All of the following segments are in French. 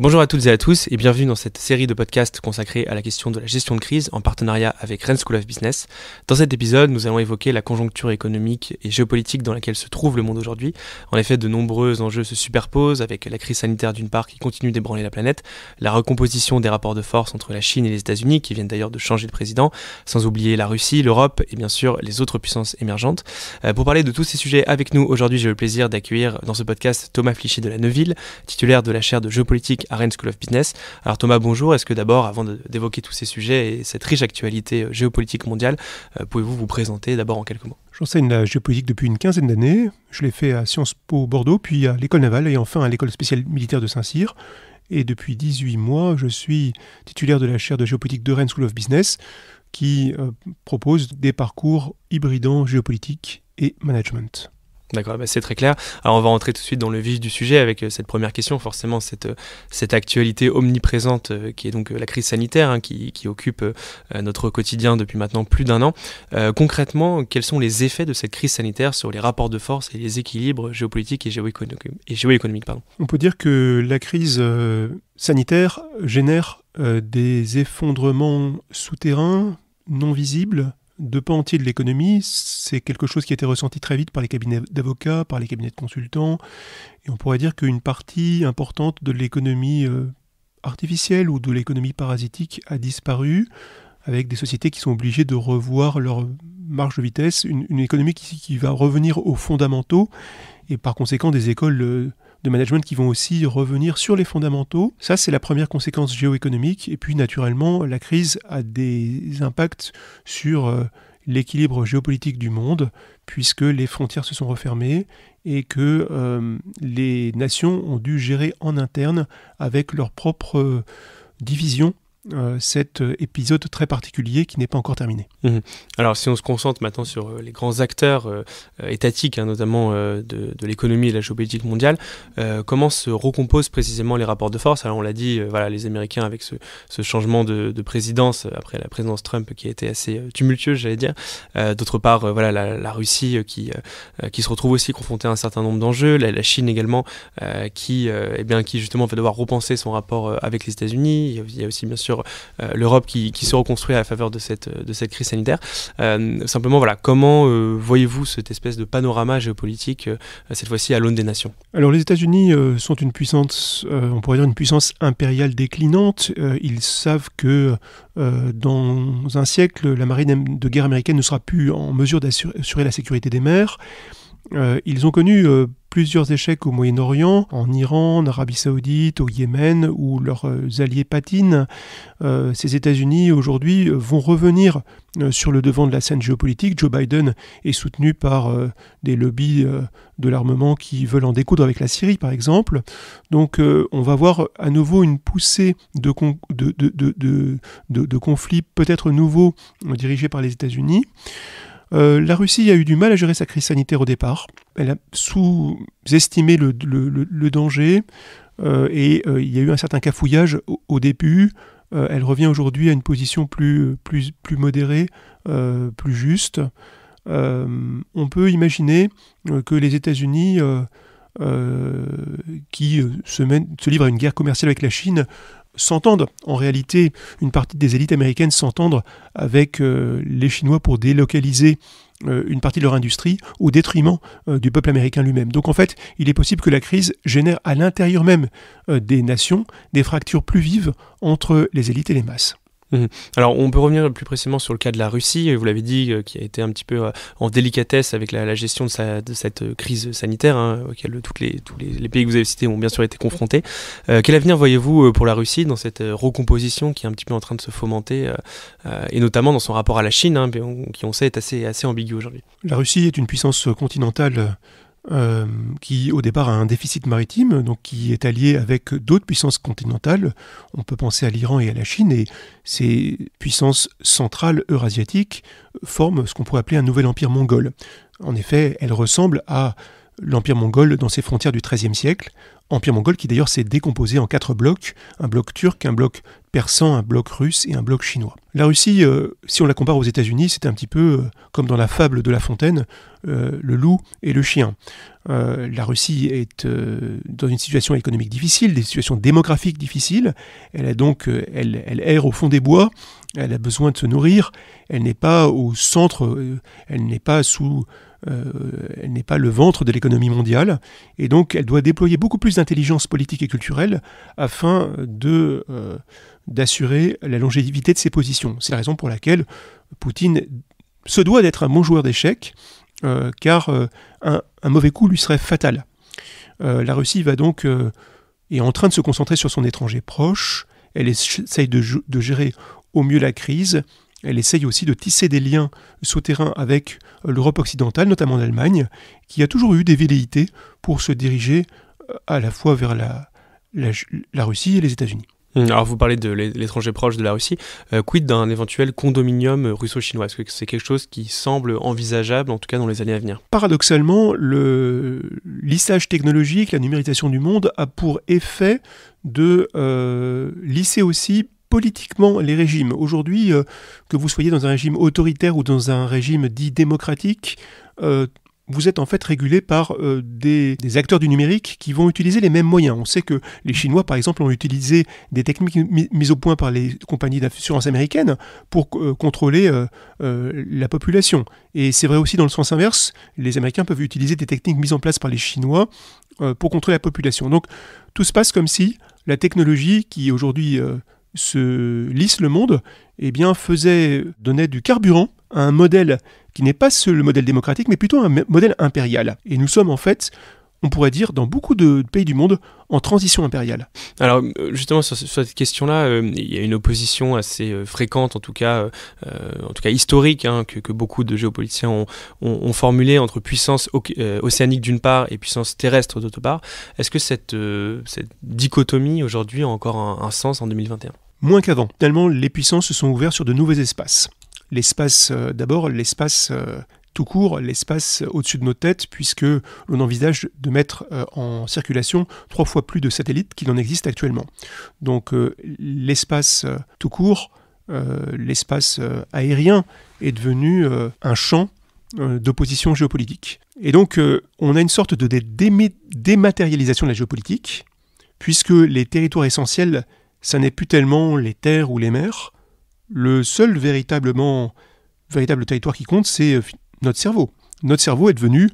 Bonjour à toutes et à tous et bienvenue dans cette série de podcasts consacrée à la question de la gestion de crise en partenariat avec Rennes School of Business. Dans cet épisode, nous allons évoquer la conjoncture économique et géopolitique dans laquelle se trouve le monde aujourd'hui. En effet, de nombreux enjeux se superposent avec la crise sanitaire d'une part qui continue d'ébranler la planète, la recomposition des rapports de force entre la Chine et les États-Unis qui viennent d'ailleurs de changer de président, sans oublier la Russie, l'Europe et bien sûr les autres puissances émergentes. Euh, pour parler de tous ces sujets avec nous aujourd'hui, j'ai le plaisir d'accueillir dans ce podcast Thomas Flichy de la Neuville, titulaire de la chaire de géopolitique à Rennes School of Business. Alors Thomas, bonjour. Est-ce que d'abord, avant d'évoquer tous ces sujets et cette riche actualité euh, géopolitique mondiale, euh, pouvez-vous vous présenter d'abord en quelques mots J'enseigne la euh, géopolitique depuis une quinzaine d'années. Je l'ai fait à Sciences Po Bordeaux, puis à l'école navale et enfin à l'école spéciale militaire de Saint-Cyr. Et depuis 18 mois, je suis titulaire de la chaire de géopolitique de Rennes School of Business qui propose des parcours hybridant géopolitique et management. D'accord, bah, c'est très clair. Alors on va rentrer tout de suite dans le vif du sujet avec euh, cette première question, forcément cette, euh, actualité omniprésente euh, qui est donc la crise sanitaire hein, qui, occupe notre quotidien depuis maintenant plus d'un an. concrètement, quels sont les effets de cette crise sanitaire sur les rapports de force et les équilibres géopolitiques et, géoéconomiques On peut dire que la crise sanitaire génère des effondrements souterrains non visibles deux pans entiers de l'économie, c'est quelque chose qui a été ressenti très vite par les cabinets d'avocats, par les cabinets de consultants, et on pourrait dire qu'une partie importante de l'économie euh, artificielle ou de l'économie parasitique a disparu, avec des sociétés qui sont obligées de revoir leur marge de vitesse, une, économie qui, va revenir aux fondamentaux, et par conséquent des écoles... Euh, de management qui vont aussi revenir sur les fondamentaux. Ça, c'est la première conséquence géoéconomique. Et puis, naturellement, la crise a des impacts sur euh, l'équilibre géopolitique du monde, puisque les frontières se sont refermées et que euh, les nations ont dû gérer en interne avec leur propre euh, division euh, cet euh, épisode très particulier qui n'est pas encore terminé. Mhm. Alors si on se concentre maintenant sur euh, les grands acteurs étatiques, hein, notamment de, l'économie et de la géopolitique mondiale, comment se recomposent précisément les rapports de force Alors on l'a dit, voilà, les Américains avec ce, changement de, présidence après la présidence Trump qui a été assez tumultueuse, j'allais dire. D'autre part, voilà, la, Russie qui, qui se retrouve aussi confrontée à un certain nombre d'enjeux, la, Chine également qui, eh bien, qui justement va devoir repenser son rapport avec les États-Unis. Il y a aussi bien sûr euh, l'Europe qui, se reconstruit à la faveur de cette, de cette crise sanitaire. Euh, simplement, voilà, comment euh, voyez-vous cette espèce de panorama géopolitique, cette fois-ci à l'aune des nations Alors, les États-Unis sont une puissance, on pourrait dire une puissance impériale déclinante. ils savent que dans un siècle, la marine de guerre américaine ne sera plus en mesure d'assurer la sécurité des mers. ils ont connu plusieurs échecs au Moyen-Orient, en Iran, en Arabie Saoudite, au Yémen, où leurs euh, alliés patinent. Euh, ces États-Unis, aujourd'hui, euh, vont revenir sur le devant de la scène géopolitique. Joe Biden est soutenu par des lobbies de l'armement qui veulent en découdre avec la Syrie, par exemple. Donc, on va voir à nouveau une poussée de, de conflits peut-être nouveaux dirigés par les États-Unis. Euh, la Russie a eu du mal à gérer sa crise sanitaire au départ. Elle a sous-estimé le, danger euh, et euh, il y a eu un certain cafouillage au, début. elle revient aujourd'hui à une position plus, modérée, plus juste. on peut imaginer que les États-Unis, qui se, livrent à une guerre commerciale avec la Chine, s'entendent, en réalité, une partie des élites américaines s'entendent avec euh, les Chinois pour délocaliser euh, une partie de leur industrie au détriment euh, du peuple américain lui-même. Donc en fait, il est possible que la crise génère à l'intérieur même des nations des fractures plus vives entre les élites et les masses. Mhm. Alors, on peut revenir plus précisément sur le cas de la Russie, vous l'avez dit, euh, qui a été un petit peu euh, en délicatesse avec la, gestion de, cette euh, crise sanitaire, hein, auquel tous les, pays que vous avez cités ont bien sûr été confrontés. quel avenir voyez-vous pour la Russie dans cette recomposition qui est un petit peu en train de se fomenter, et notamment dans son rapport à la Chine, hein, qui on sait est assez ambigu aujourd'hui La Russie est une puissance continentale euh, qui au départ a un déficit maritime, donc qui est allié avec d'autres puissances continentales. On peut penser à l'Iran et à la Chine, et ces puissances centrales eurasiatiques forment ce qu'on pourrait appeler un nouvel empire mongol. En effet, elles ressemblent à l'empire mongol dans ses frontières du XIIIe siècle, empire mongol qui d'ailleurs s'est décomposé en quatre blocs, un bloc turc, un bloc persan, un bloc russe et un bloc chinois. La Russie, euh, si on la compare aux États-Unis, c'est un petit peu euh, comme dans la fable de La Fontaine, euh, le loup et le chien. la Russie est dans une situation économique difficile, des situations démographiques difficiles. Elle a donc, elle, elle, erre au fond des bois. Elle a besoin de se nourrir. Elle n'est pas au centre. elle n'est pas sous. elle n'est pas le ventre de l'économie mondiale. Et donc, elle doit déployer beaucoup plus intelligence politique et culturelle afin de, euh, d'assurer la longévité de ses positions. C'est la raison pour laquelle Poutine se doit d'être un bon joueur d'échecs, euh, car euh, un, mauvais coup lui serait fatal. la Russie va donc est en train de se concentrer sur son étranger proche. Elle essaye de, de gérer au mieux la crise. Elle essaye aussi de tisser des liens souterrains avec l'Europe occidentale, notamment l'Allemagne, qui a toujours eu des velléités pour se diriger à la fois vers la, la, Russie et les États-Unis. Hmm, alors vous parlez de l'étranger proche de la Russie. Euh, quid d'un éventuel condominium russo-chinois Est-ce que c'est quelque chose qui semble envisageable, en tout cas dans les années à venir Paradoxalement, le lissage technologique, la numérisation du monde a pour effet de euh, lisser aussi politiquement les régimes. Aujourd'hui, euh, que vous soyez dans un régime autoritaire ou dans un régime dit démocratique, vous êtes en fait régulé par euh, des, acteurs du numérique qui vont utiliser les mêmes moyens. On sait que les Chinois, par exemple, ont utilisé des techniques mises au point par les compagnies d'assurance américaines pour euh, contrôler euh, la population. Et c'est vrai aussi dans le sens inverse, les Américains peuvent utiliser des techniques mises en place par les Chinois pour contrôler la population. Donc tout se passe comme si la technologie qui aujourd'hui se lisse le monde, eh bien faisait, donnait du carburant à un modèle qui n'est pas le modèle démocratique, mais plutôt un modèle impérial. Et nous sommes en fait on pourrait dire, dans beaucoup de pays du monde, en transition impériale. Alors euh, justement sur, cette question-là, euh, il y a une opposition assez euh, fréquente, en tout cas, en tout cas historique, hein, que, beaucoup de géopoliticiens ont, ont, formulée entre puissance océanique d'une part et puissance terrestre d'autre part. Est-ce que cette, cette dichotomie aujourd'hui a encore un, un sens en 2021 Moins qu'avant. Finalement, les puissances se sont ouvertes sur de nouveaux espaces l'espace, euh, d'abord l'espace euh, tout court, l'espace au-dessus de nos têtes, puisque l'on envisage de mettre euh, en circulation trois fois plus de satellites qu'il en existe actuellement. Donc l'espace tout court, l'espace aérien est devenu un champ d'opposition géopolitique. Et donc, on a une sorte de dématérialisation de la géopolitique, puisque les territoires essentiels, ça n'est plus tellement les terres ou les mers, le seul véritablement, véritable territoire qui compte, c'est euh, notre cerveau. Notre cerveau est devenu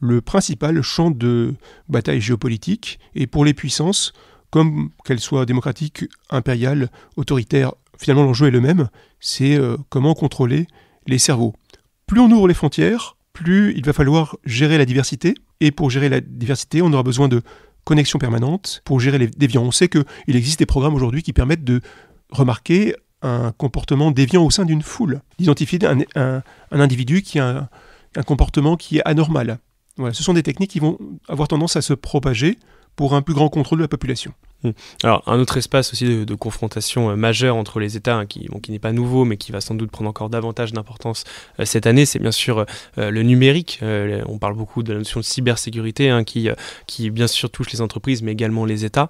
le principal champ de bataille géopolitique, et pour les puissances, comme qu'elles soient démocratiques, impériales, autoritaires, finalement l'enjeu est le même, c'est euh, comment contrôler les cerveaux. Plus on ouvre les frontières, plus il va falloir gérer la diversité, et pour gérer la diversité, on aura besoin de connexions permanentes pour gérer les déviants. On sait qu'il existe des programmes aujourd'hui qui permettent de remarquer un comportement déviant au sein d'une foule, d'identifier un, individu qui a un, comportement qui est anormal. ce sont des techniques qui vont avoir tendance à se propager pour un plus grand contrôle de la population. Hmm. Alors, un autre espace aussi de, confrontation euh, majeure entre les États, hein, qui, qui n'est pas nouveau, mais qui va sans doute prendre encore davantage d'importance euh, cette année, c'est bien sûr euh, le numérique. on parle beaucoup de la notion de cybersécurité, hein, qui, qui bien sûr touche les entreprises, mais également les États.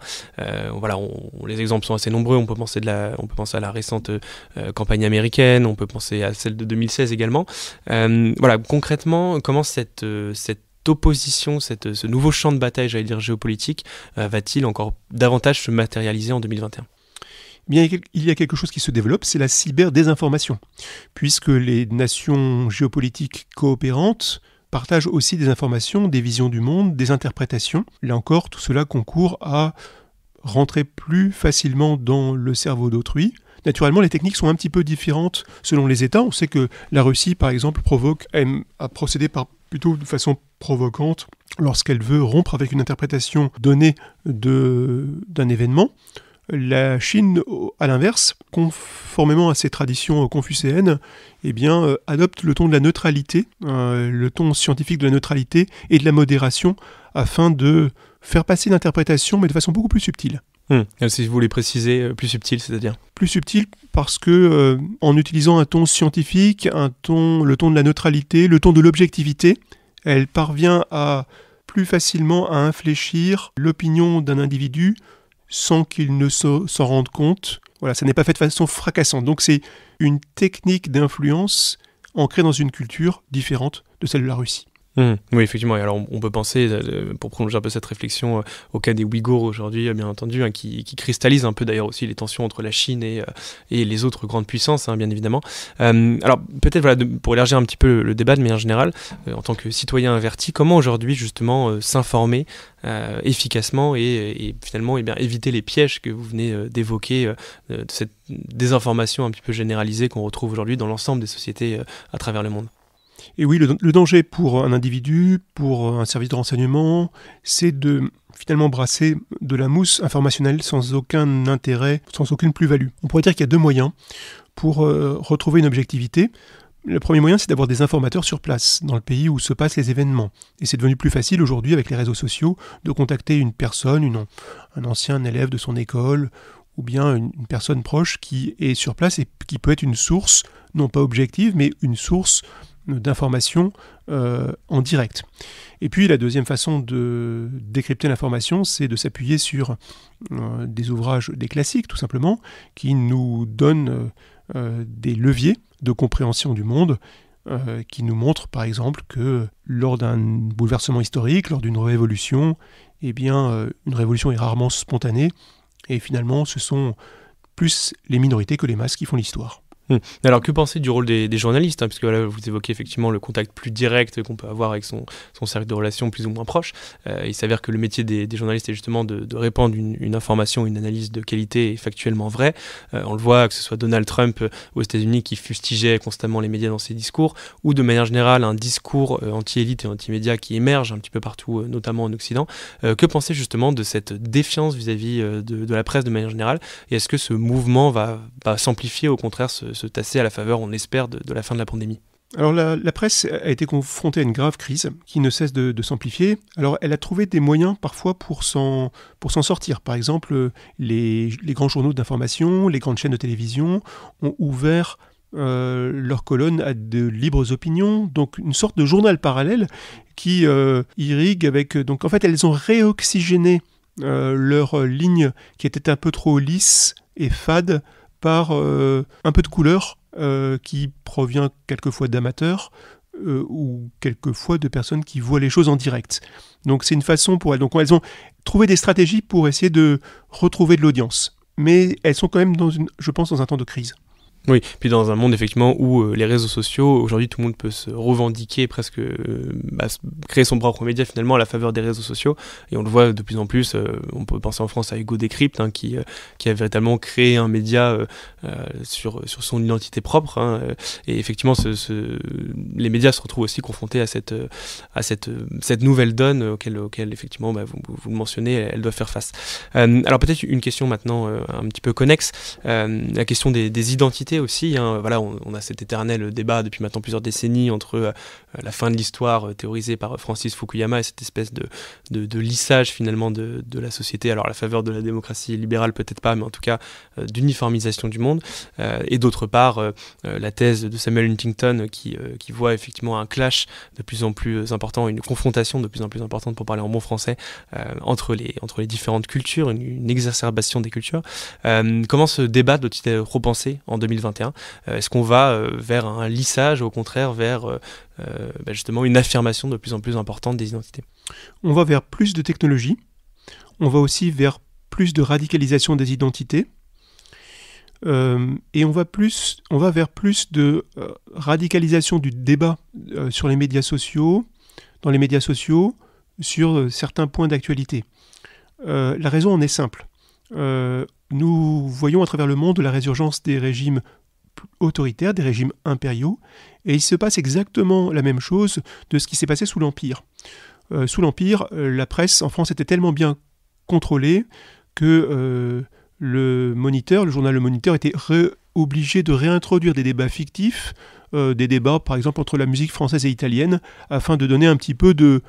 voilà, les exemples sont assez nombreux. On peut penser, de on peut penser à la récente campagne américaine, on peut penser à celle de 2016 également. voilà, concrètement, comment cette, cette opposition, cette, ce nouveau champ de bataille, j'allais dire géopolitique, euh, va-t-il encore davantage se matérialiser en 2021 eh Bien, il y a quelque chose qui se développe, c'est la cyberdésinformation, puisque les nations géopolitiques coopérantes partagent aussi des informations, des visions du monde, des interprétations. Là encore, tout cela concourt à rentrer plus facilement dans le cerveau d'autrui, Naturellement, les techniques sont un petit peu différentes selon les États. On sait que la Russie, par exemple, provoque, aime à procéder par, plutôt de façon provocante lorsqu'elle veut rompre avec une interprétation donnée d'un événement. La Chine, à l'inverse, conformément à ses traditions confucéennes, eh bien, euh, adopte le ton de la neutralité, euh, le ton scientifique de la neutralité et de la modération, afin de faire passer l'interprétation, mais de façon beaucoup plus subtile. Hmm. Euh, si vous voulez préciser, euh, plus subtil, c'est-à-dire Plus subtil parce que euh, en utilisant un ton scientifique, un ton, le ton de la neutralité, le ton de l'objectivité, elle parvient à plus facilement à infléchir l'opinion d'un individu sans qu'il ne s'en rende compte. Voilà, ça n'est pas fait de façon fracassante. Donc c'est une technique d'influence ancrée dans une culture différente de celle de la Russie. Mmh. Oui, effectivement. Et alors, on peut penser, euh, pour prolonger un peu cette réflexion, euh, au cas des Ouïghours aujourd'hui, euh, bien entendu, hein, qui, cristallise un peu d'ailleurs aussi les tensions entre la Chine et, les autres grandes puissances, hein, bien évidemment. alors, peut-être voilà, pour élargir un petit peu le, débat de manière générale, en tant que citoyen averti, comment aujourd'hui, justement, s'informer efficacement et, finalement eh bien, éviter les pièges que vous venez d'évoquer, de cette désinformation un petit peu généralisée qu'on retrouve aujourd'hui dans l'ensemble des sociétés à travers le monde et oui, le, danger pour un individu, pour un service de renseignement, c'est de finalement brasser de la mousse informationnelle sans aucun intérêt, sans aucune plus-value. On pourrait dire qu'il y a deux moyens pour euh, retrouver une objectivité. Le premier moyen, c'est d'avoir des informateurs sur place, dans le pays où se passent les événements. Et c'est devenu plus facile aujourd'hui avec les réseaux sociaux de contacter une personne, un ancien élève de son école, ou bien une, personne proche qui est sur place et qui peut être une source, non pas objective, mais une source d'informations euh, en direct. Et puis la deuxième façon de décrypter l'information, c'est de s'appuyer sur euh, des ouvrages, des classiques tout simplement, qui nous donnent euh, des leviers de compréhension du monde, qui nous montrent par exemple que lors d'un bouleversement historique, lors d'une révolution, eh bien, une révolution est rarement spontanée, et finalement ce sont plus les minorités que les masses qui font l'histoire. Hmm. Alors que penser du rôle des, journalistes hein, Puisque là, vous évoquez effectivement le contact plus direct qu'on peut avoir avec son, son, cercle de relations plus ou moins proche. Euh, il s'avère que le métier des, journalistes est justement de, répandre une, information, une analyse de qualité et factuellement vraie. Euh, on le voit, que ce soit Donald Trump euh, aux États-Unis qui fustigeait constamment les médias dans ses discours, ou de manière générale un discours anti-élite et anti-média qui émerge un petit peu partout, notamment en Occident. que penser justement de cette défiance vis-à-vis de, la presse de manière générale Et est-ce que ce mouvement va, va s'amplifier, au contraire, ce, se tasser à la faveur, on espère, de, la fin de la pandémie. Alors la, presse a été confrontée à une grave crise qui ne cesse de, s'amplifier. Alors elle a trouvé des moyens parfois pour s'en, pour s'en sortir. Par exemple, les, les grands journaux d'information, les grandes chaînes de télévision ont ouvert euh, leur colonne à de libres opinions, donc une sorte de journal parallèle qui euh, irrigue avec... Donc en fait, elles ont réoxygéné euh, leur ligne qui était un peu trop lisse et fade par euh, un peu de couleur euh, qui provient quelquefois d'amateurs euh, ou quelquefois de personnes qui voient les choses en direct. Donc c'est une façon pour elles. Donc elles ont trouvé des stratégies pour essayer de retrouver de l'audience. Mais elles sont quand même, dans une, je pense, dans un temps de crise. Oui, puis dans un monde effectivement où euh, les réseaux sociaux, aujourd'hui tout le monde peut se revendiquer, presque euh, bah, créer son propre média finalement à la faveur des réseaux sociaux, et on le voit de plus en plus, euh, on peut penser en France à Hugo Décrypte, hein, qui, qui a véritablement créé un média sur, sur son identité propre, hein, et effectivement ce, les médias se retrouvent aussi confrontés à cette, à cette, cette nouvelle donne auquel, auquel effectivement bah, vous, vous, le mentionnez, elle doit faire face. alors peut-être une question maintenant un petit peu connexe, la question des identités aussi. Hein, voilà, on, a cet éternel débat depuis maintenant plusieurs décennies entre euh, euh, la fin de l'histoire euh, théorisée par Francis Fukuyama et cette espèce de, de, lissage finalement de, de, la société, alors à la faveur de la démocratie libérale peut-être pas, mais en tout cas d'uniformisation du monde. et d'autre part, la thèse de Samuel Huntington qui, qui voit effectivement un clash de plus en plus important, une confrontation de plus en plus importante pour parler en bon français entre, les, entre les différentes cultures, une, une exacerbation des cultures. comment ce débat doit-il être repensé en 2020 euh, est-ce qu'on va euh, vers un lissage, au contraire, vers euh, bah, justement une affirmation de plus en plus importante des identités On va vers plus de technologie, on va aussi vers plus de radicalisation des identités. et on va, plus, on va vers plus de radicalisation du débat sur les médias sociaux, dans les médias sociaux, sur certains points d'actualité. la raison en est simple nous voyons à travers le monde la résurgence des régimes autoritaires, des régimes impériaux, et il se passe exactement la même chose de ce qui s'est passé sous l'Empire. Euh, sous l'Empire, euh, la presse en France était tellement bien contrôlée que euh, le le journal Le Moniteur, était obligé de réintroduire des débats fictifs, des débats par exemple entre la musique française et italienne, afin de donner un petit peu de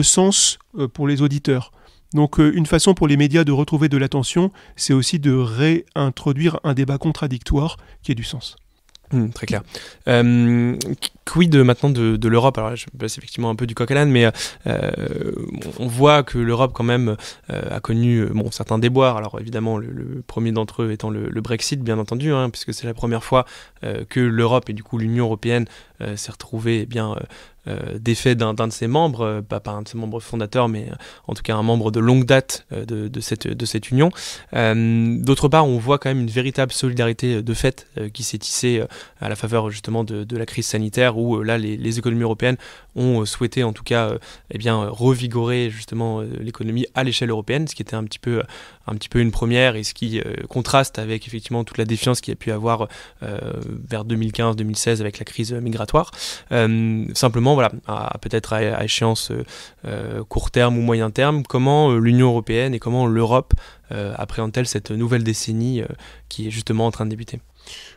sens pour les auditeurs. Donc euh, une façon pour les médias de retrouver de l'attention, c'est aussi de réintroduire un débat contradictoire qui ait du sens. Hmm, très clair. Euh, quid euh, maintenant de, l'Europe Alors, là, je passe effectivement un peu du coq à mais euh, on voit que l'Europe, quand même, a connu bon, certains déboires. Alors, évidemment, le, premier d'entre eux étant le, Brexit, bien entendu, hein, puisque c'est la première fois que l'Europe et du coup l'Union européenne euh, s'est retrouvé eh bien, euh, euh, défait d'un de ses membres, pas, par un de ses membres fondateurs, mais en tout cas un membre de longue date de, de, cette, de cette union. D'autre part, on voit quand même une véritable solidarité de fait qui s'est tissée à la faveur justement de, la crise sanitaire où là les, les, économies européennes ont souhaité en tout cas eh bien, revigorer justement l'économie à l'échelle européenne, ce qui était un petit peu, un petit peu une première et ce qui contraste avec effectivement toute la défiance qu'il y a pu avoir vers 2015-2016 avec la crise migratoire euh, simplement, voilà, peut-être à, échéance euh, euh, court terme ou moyen terme, comment l'Union européenne et comment l'Europe appréhendent-elles cette nouvelle décennie qui est justement en train de débuter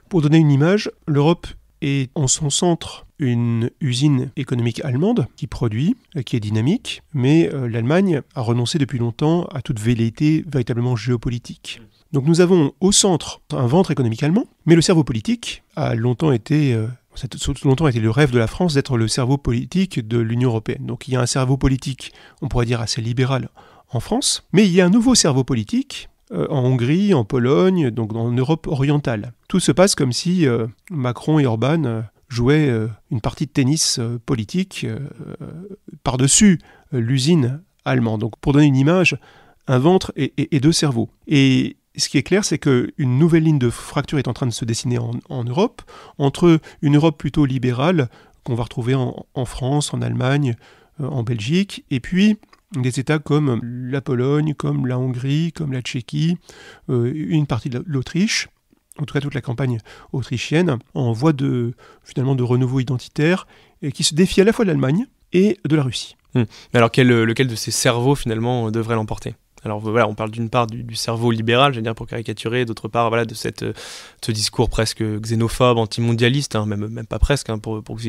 Pour donner une image, l'Europe est en son centre une usine économique allemande qui produit, qui est dynamique, mais l'Allemagne a renoncé depuis longtemps à toute velléité véritablement géopolitique. Donc nous avons au centre un ventre économique allemand, mais le cerveau politique a longtemps été ça a tout longtemps été le rêve de la France d'être le cerveau politique de l'Union européenne. Donc il y a un cerveau politique, on pourrait dire assez libéral en France, mais il y a un nouveau cerveau politique euh, en Hongrie, en Pologne, donc en Europe orientale. Tout se passe comme si euh, Macron et Orban euh, jouaient une partie de tennis politique par-dessus l'usine allemande. Donc pour donner une image, un ventre et, et deux cerveaux. Et ce qui est clair, c'est qu'une nouvelle ligne de fracture est en train de se dessiner en, Europe, entre une Europe plutôt libérale, qu'on va retrouver en, France, en Allemagne, euh, en Belgique, et puis des États comme la Pologne, comme la Hongrie, comme la Tchéquie, euh, une partie de l'Autriche, en tout cas toute la campagne autrichienne, en voie de, finalement, de renouveau identitaire, et qui se défie à la fois de l'Allemagne et de la Russie. Hum. alors lequel de ces cerveaux finalement devrait l'emporter alors voilà, on parle d'une part du, cerveau libéral, j'allais dire pour caricaturer, d'autre part voilà de cette euh, ce discours presque xénophobe, antimondialiste, hein, même même pas presque hein, pour, pour,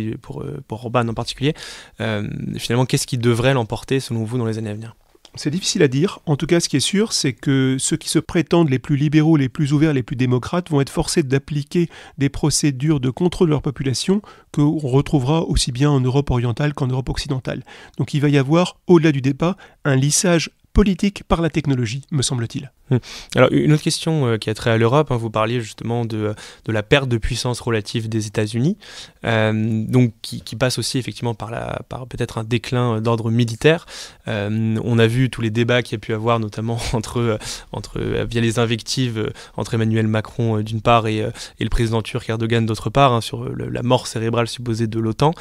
pour Orban en particulier. Euh, finalement, qu'est-ce qui devrait l'emporter selon vous dans les années à venir c'est difficile à dire. En tout cas, ce qui est sûr, c'est que ceux qui se prétendent les plus libéraux, les plus ouverts, les plus démocrates vont être forcés d'appliquer des procédures de contrôle de leur population qu'on retrouvera aussi bien en Europe orientale qu'en Europe occidentale. Donc il va y avoir, au-delà du débat, un lissage politique par la technologie, me semble-t-il. Alors, une autre question euh, qui a trait à l'Europe, hein, vous parliez justement de, euh, de, la perte de puissance relative des États-Unis, euh, donc qui, passe aussi effectivement par, la, par peut-être un déclin d'ordre militaire. on a vu tous les débats qu'il y a pu avoir, notamment entre, entre, via les invectives entre Emmanuel Macron d'une part et, et, le président turc Erdogan d'autre part, hein, sur la mort cérébrale supposée de l'OTAN.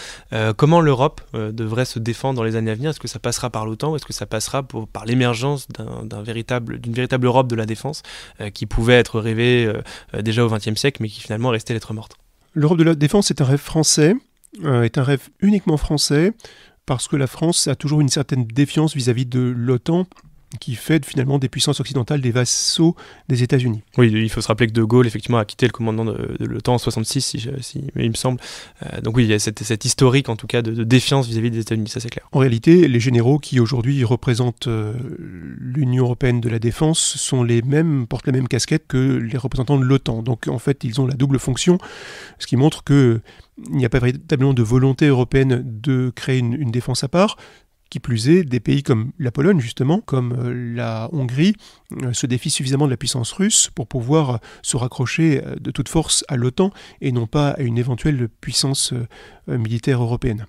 comment l'Europe devrait se défendre dans les années à venir Est-ce que ça passera par l'OTAN ou est-ce que ça passera par l'émergence d'une véritable, véritable Europe l'Europe de la défense euh, qui pouvait être rêvée euh, euh, déjà au XXe siècle, mais qui finalement restait lettre morte. L'Europe de la défense est un rêve français, est un rêve uniquement français, parce que la France a toujours une certaine défiance vis-à-vis -vis de l'OTAN qui fait finalement des puissances occidentales des vassaux des États-Unis. Oui, il faut se rappeler que De Gaulle, effectivement, a quitté le commandement de, l'OTAN en 66, si, il me semble. Euh, donc oui, il y a cette, historique, en tout cas, de, défiance vis-à-vis des États-Unis, ça c'est clair. En réalité, les généraux qui aujourd'hui représentent euh, l'Union européenne de la défense sont les mêmes, portent la même casquette que les représentants de l'OTAN. Donc en fait, ils ont la double fonction, ce qui montre que il n'y a pas véritablement de volonté européenne de créer une, défense à part. Qui plus est, des pays comme la Pologne, justement, comme euh, la Hongrie, euh, se défient suffisamment de la puissance russe pour pouvoir euh, se raccrocher de toute force à l'OTAN et non pas à une éventuelle puissance militaire européenne.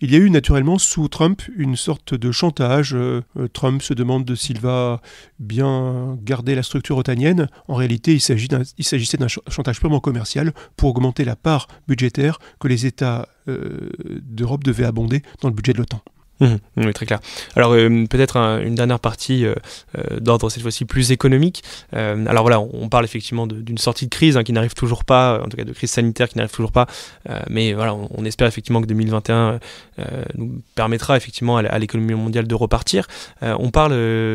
Il y a eu naturellement sous Trump une sorte de chantage. Trump se demande s'il va bien garder la structure otanienne. En réalité, il s'agissait d'un chantage purement commercial pour augmenter la part budgétaire que les États d'Europe devaient abonder dans le budget de l'OTAN. Mhm. très clair. Alors euh, peut-être une dernière partie euh, euh, d'ordre cette fois-ci plus économique. alors voilà, on, parle effectivement d'une sortie de crise hein, qui n'arrive toujours pas, en tout cas de crise sanitaire qui n'arrive toujours pas. mais voilà, on, espère effectivement que 2021 nous permettra effectivement à, l'économie mondiale de repartir. on parle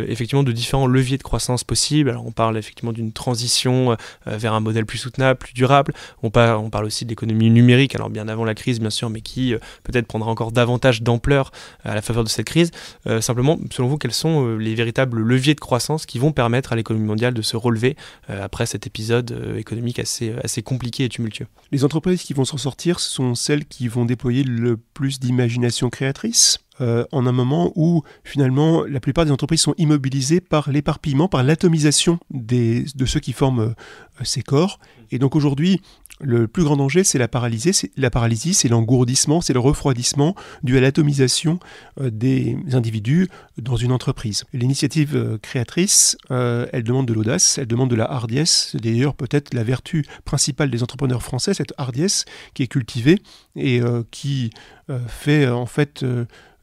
effectivement de différents leviers de croissance possibles. on parle effectivement d'une transition vers un modèle plus soutenable, plus durable. On, on parle aussi de l'économie numérique, alors bien avant la crise bien sûr, mais qui peut-être prendra encore davantage d'ampleur à la faveur de cette crise. Euh, simplement, selon vous, quels sont euh, les véritables leviers de croissance qui vont permettre à l'économie mondiale de se relever euh, après cet épisode économique assez, assez compliqué et tumultueux Les entreprises qui vont s'en sortir sont celles qui vont déployer le plus d'imagination créatrice. en un moment où finalement la plupart des entreprises sont immobilisées par l'éparpillement, par l'atomisation de ceux qui forment ces corps. Et donc aujourd'hui, le plus grand danger, c'est la paralysie, c'est la paralysie, c'est l'engourdissement, c'est le refroidissement dû à l'atomisation euh, des individus dans une entreprise. L'initiative euh, créatrice, euh, elle demande de l'audace, elle demande de la hardiesse. C'est d'ailleurs peut-être la vertu principale des entrepreneurs français, cette hardiesse qui est cultivée et qui fait en fait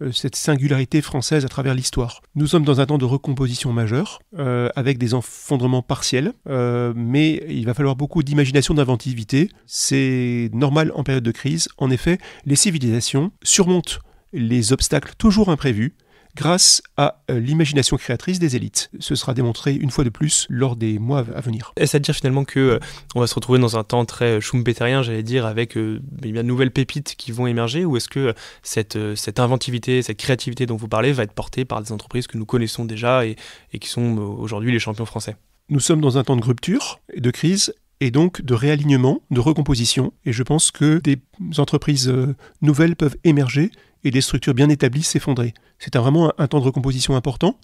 euh, cette singularité française à travers l'histoire. Nous sommes dans un temps de recomposition majeure, euh, avec des enfondrements partiels, euh, mais il va falloir beaucoup d'imagination, d'inventivité. C'est normal en période de crise. En effet, les civilisations surmontent les obstacles toujours imprévus grâce à euh, l'imagination créatrice des élites. Ce sera démontré une fois de plus lors des mois à venir. Est-ce à dire finalement que euh, on va se retrouver dans un temps très euh, schumpeterien, j'allais dire, avec de nouvelles pépites qui vont émerger, ou est-ce que cette, inventivité, cette créativité dont vous parlez va être portée par des entreprises que nous connaissons déjà et, et qui sont aujourd'hui les champions français nous sommes dans un temps de rupture et de crise et donc de réalignement, de recomposition. Et je pense que des entreprises nouvelles peuvent émerger et des structures bien établies s'effondrer. C'est vraiment un, temps de recomposition important,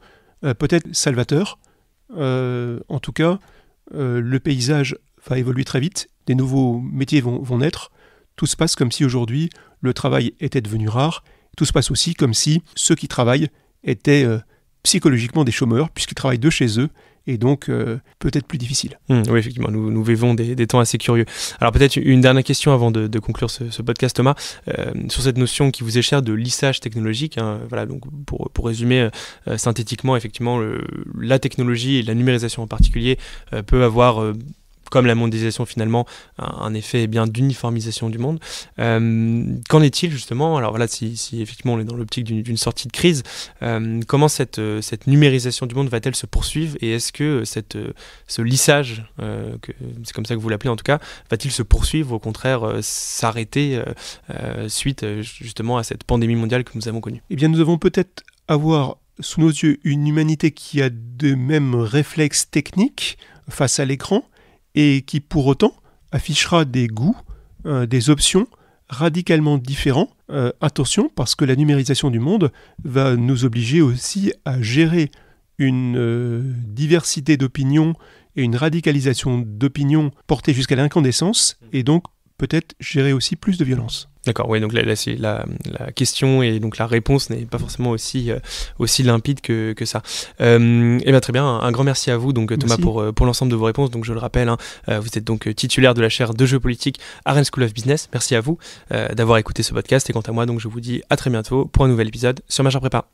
euh, peut-être salvateur. Euh, en tout cas, euh, le paysage va évoluer très vite, des nouveaux métiers vont, vont naître. Tout se passe comme si aujourd'hui le travail était devenu rare. Tout se passe aussi comme si ceux qui travaillent étaient psychologiquement des chômeurs, puisqu'ils travaillent de chez eux et donc euh, peut-être plus difficile. Hmm, oui, effectivement, nous, nous vivons des, temps assez curieux. Alors peut-être une dernière question avant de, conclure ce, podcast, Thomas, euh, sur cette notion qui vous est chère de lissage technologique. Hein, voilà, donc pour, résumer euh, synthétiquement, effectivement, la technologie et la numérisation en particulier peut avoir comme la mondialisation finalement, un, effet eh bien d'uniformisation du monde. Euh, qu'en est-il justement Alors voilà, si, effectivement on est dans l'optique d'une, sortie de crise, euh, comment cette, euh, cette numérisation du monde va-t-elle se poursuivre et est-ce que cette, ce lissage, que, c'est comme ça que vous l'appelez en tout cas, va-t-il se poursuivre au contraire s'arrêter suite justement à cette pandémie mondiale que nous avons connue Eh bien nous devons peut-être avoir sous nos yeux une humanité qui a de mêmes réflexes techniques face à l'écran, et qui pour autant affichera des goûts, euh, des options radicalement différents. Euh, attention, parce que la numérisation du monde va nous obliger aussi à gérer une euh, diversité d'opinions et une radicalisation d'opinions portée jusqu'à l'incandescence, et donc peut-être gérer aussi plus de violence. D'accord, oui, donc la la, question et donc la réponse n'est pas forcément aussi, euh, limpide que, ça. Euh, eh bien très bien, un, grand merci à vous, donc Thomas, euh, pour, l'ensemble de vos réponses. Donc je le rappelle, hein, euh, vous êtes donc titulaire de la chaire de jeux politiques à Rennes School of Business. Merci à vous d'avoir écouté ce podcast. Et quant à moi, donc je vous dis à très bientôt pour un nouvel épisode sur Machin Prépa.